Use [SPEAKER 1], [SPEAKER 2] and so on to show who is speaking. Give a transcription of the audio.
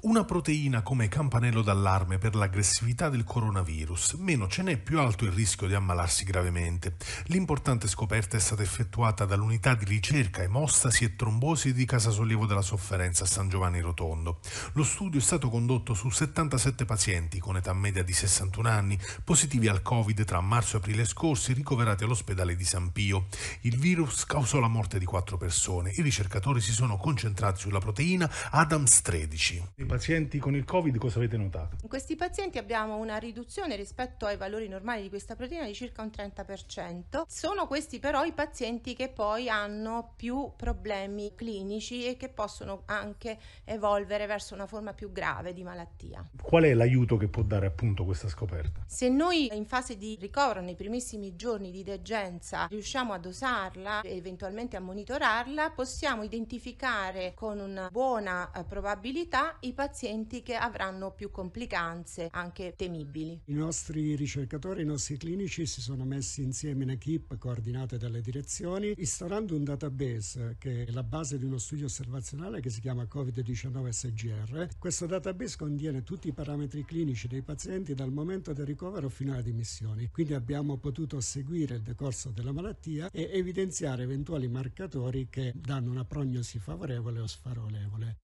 [SPEAKER 1] Una proteina come campanello d'allarme per l'aggressività del coronavirus, meno ce n'è più alto il rischio di ammalarsi gravemente. L'importante scoperta è stata effettuata dall'unità di ricerca emostasi e trombosi di Casa Sollievo della Sofferenza a San Giovanni Rotondo. Lo studio è stato condotto su 77 pazienti con età media di 61 anni, positivi al Covid tra marzo e aprile scorsi, ricoverati all'ospedale di San Pio. Il virus causò la morte di quattro persone. I ricercatori si sono concentrati sulla proteina Adams 13 pazienti con il Covid cosa avete notato?
[SPEAKER 2] In questi pazienti abbiamo una riduzione rispetto ai valori normali di questa proteina di circa un 30%. Sono questi però i pazienti che poi hanno più problemi clinici e che possono anche evolvere verso una forma più grave di malattia.
[SPEAKER 3] Qual è l'aiuto che può dare appunto questa scoperta?
[SPEAKER 2] Se noi in fase di ricovero, nei primissimi giorni di degenza, riusciamo a dosarla e eventualmente a monitorarla, possiamo identificare con una buona eh, probabilità i pazienti che avranno più complicanze anche temibili.
[SPEAKER 4] I nostri ricercatori, i nostri clinici si sono messi insieme in equip coordinate dalle direzioni, instaurando un database che è la base di uno studio osservazionale che si chiama Covid-19 SGR. Questo database contiene tutti i parametri clinici dei pazienti dal momento del ricovero fino alla dimissione. Quindi abbiamo potuto seguire il decorso della malattia e evidenziare eventuali marcatori che danno una prognosi favorevole o sfavorevole.